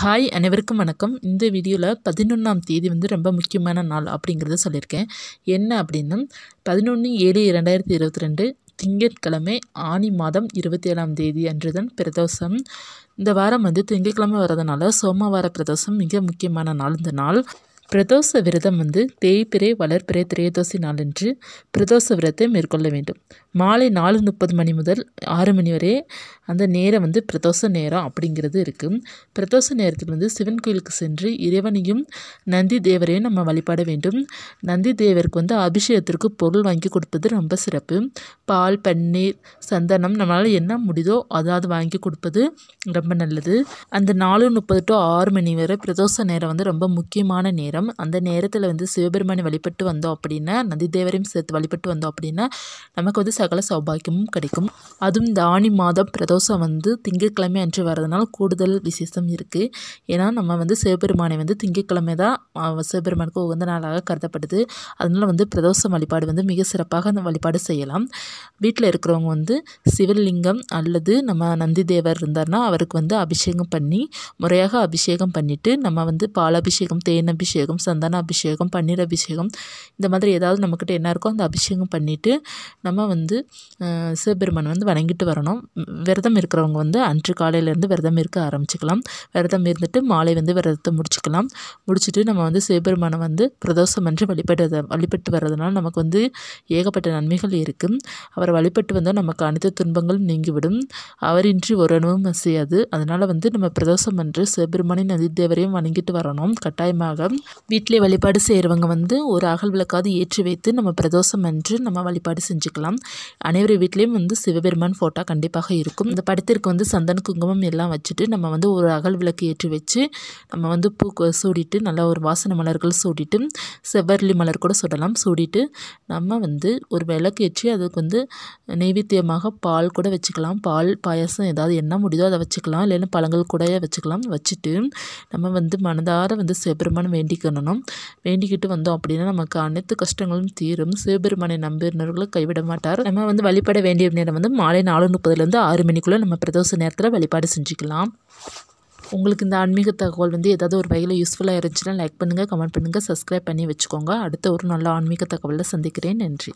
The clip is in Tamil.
ஹாய் அனைவருக்கும் வணக்கம் இந்த வீடியோவில் பதினொன்றாம் தேதி வந்து ரொம்ப முக்கியமான நாள் அப்படிங்கிறத சொல்லியிருக்கேன் என்ன அப்படின்னா பதினொன்று ஏழு இரண்டாயிரத்தி இருபத்தி ரெண்டு திங்கட்கிழமை ஆனி மாதம் இருபத்தி ஏழாம் தேதி அன்றுதான் பிரதோஷம் இந்த வாரம் வந்து திங்கட்கிழமை வரதுனால சோமவார பிரதோஷம் மிக முக்கியமான நாள் இந்த நாள் பிரதோஷ விரதம் வந்து தேய்பிறை வளர்பிறை திரையதோசி நாளன்று பிரதோஷ விரதத்தை மேற்கொள்ள வேண்டும் மாலை நாலு முப்பது மணி முதல் ஆறு மணி வரை அந்த நேரம் வந்து பிரதோஷ நேரம் அப்படிங்கிறது இருக்குது பிரதோஷ நேரத்தில் வந்து சிவன் கோயிலுக்கு சென்று இறைவனையும் நந்தி தேவரையும் நம்ம வழிபாட வேண்டும் நந்தி தேவருக்கு வந்து அபிஷேகத்திற்கு பொருள் வாங்கி கொடுப்பது ரொம்ப சிறப்பு பால் பன்னீர் சந்தனம் நம்மளால் என்ன முடியுதோ அதாவது வாங்கி கொடுப்பது ரொம்ப நல்லது அந்த நாலு முப்பது டு ஆறு மணி வரை பிரதோஷ நேரம் வந்து ரொம்ப முக்கியமான நேரம் நேரம் அந்த நேரத்தில் வந்து சிவபெருமானை வழிபட்டு வந்தோம் அப்படின்னா நந்திதேவரையும் சேர்த்து வழிபட்டு வந்தோம் அப்படின்னா நமக்கு வந்து சகல சௌபாகியமும் கிடைக்கும் அதுவும் இந்த ஆணி மாதம் பிரதோஷம் வந்து திங்கட்கிழமை அன்று வர்றதுனால கூடுதல் விசேஷம் இருக்குது ஏன்னா நம்ம வந்து சிவபெருமானை வந்து திங்கட்கிழமை தான் சிவபெருமானுக்கு உகந்த நாளாக கருதப்படுது அதனால் வந்து பிரதோஷம் வழிபாடு வந்து மிக சிறப்பாக அந்த வழிபாடு செய்யலாம் வீட்டில் இருக்கிறவங்க வந்து சிவலிங்கம் அல்லது நம்ம நந்திதேவர் இருந்தார்னா அவருக்கு வந்து அபிஷேகம் பண்ணி முறையாக அபிஷேகம் பண்ணிவிட்டு நம்ம வந்து பாலாபிஷேகம் தேன் அபிஷேகம் அபிஷேகம் சந்தன அபிஷேகம் பன்னீர் அபிஷேகம் இந்த மாதிரி ஏதாவது நம்மக்கிட்ட என்ன இருக்கோ அந்த அபிஷேகம் பண்ணிவிட்டு நம்ம வந்து சிவபெருமான் வந்து வணங்கிட்டு வரணும் விரதம் இருக்கிறவங்க வந்து அன்று காலையிலேருந்து விரதம் இருக்க ஆரம்பிச்சுக்கலாம் விரதம் இருந்துட்டு மாலை வந்து விரதத்தை முடிச்சுக்கலாம் முடிச்சுட்டு நம்ம வந்து சிவபெருமானை வந்து பிரதோஷம் என்று வழிபட்டு வழிபட்டு வர்றதுனால நமக்கு வந்து ஏகப்பட்ட நன்மைகள் இருக்குது அவரை வழிபட்டு வந்தால் நமக்கு அனைத்து துன்பங்களும் நீங்கிவிடும் அவரின்றி ஒரு அணுவும் அசையாது அதனால் வந்து நம்ம பிரதோஷம் என்று சிவபெருமானின் தேவரையும் வணங்கிட்டு வரணும் கட்டாயமாக வீட்டிலே வழிபாடு செய்கிறவங்க வந்து ஒரு அகல் விளக்காவது ஏற்றி வைத்து நம்ம பிரதோஷம் என்று நம்ம வழிபாடு செஞ்சுக்கலாம் அனைவரு வீட்லேயும் வந்து சிவபெருமான் ஃபோட்டோ கண்டிப்பாக இருக்கும் இந்த படத்திற்கு வந்து சந்தன குங்குமம் எல்லாம் வச்சுட்டு நம்ம வந்து ஒரு அகல் விளக்கு ஏற்றி வச்சு நம்ம வந்து பூ சூடிட்டு நல்லா ஒரு வாசனை மலர்கள் சூடிட்டு செவ்வரளி மலர் கூட சுடலாம் சூடிட்டு நம்ம வந்து ஒரு விளக்கு ஏற்றி அதுக்கு வந்து நைவேத்தியமாக பால் கூட வச்சுக்கலாம் பால் பாயசம் ஏதாவது என்ன முடியுதோ அதை வச்சுக்கலாம் இல்லைன்னா பழங்கள் கூட வச்சுக்கலாம் வச்சுட்டு நம்ம வந்து மனதார வந்து சிவபெருமான் வேண்டிக்க வேண்டிக்கணும் வேண்டிக்கிட்டு வந்தோம் அப்படின்னா நமக்கு அனைத்து கஷ்டங்களும் தீரும் சிவபெருமானை நம்பினர்களும் கைவிட மாட்டார் நம்ம வந்து வழிபட வேண்டிய நேரம் வந்து மாலை நாலு முப்பதுலேருந்து ஆறு மணிக்குள்ளே நம்ம பிரதோஷ நேரத்தில் வழிபாடு செஞ்சுக்கலாம் உங்களுக்கு இந்த ஆன்மீக தகவல் வந்து ஏதாவது ஒரு வகையில் யூஸ்ஃபுல்லாக இருந்துச்சுன்னா லைக் பண்ணுங்கள் கமெண்ட் பண்ணுங்கள் சப்ஸ்கிரைப் பண்ணி வச்சுக்கோங்க அடுத்த ஒரு நல்ல ஆன்மீக தகவலில் சந்திக்கிறேன் நன்றி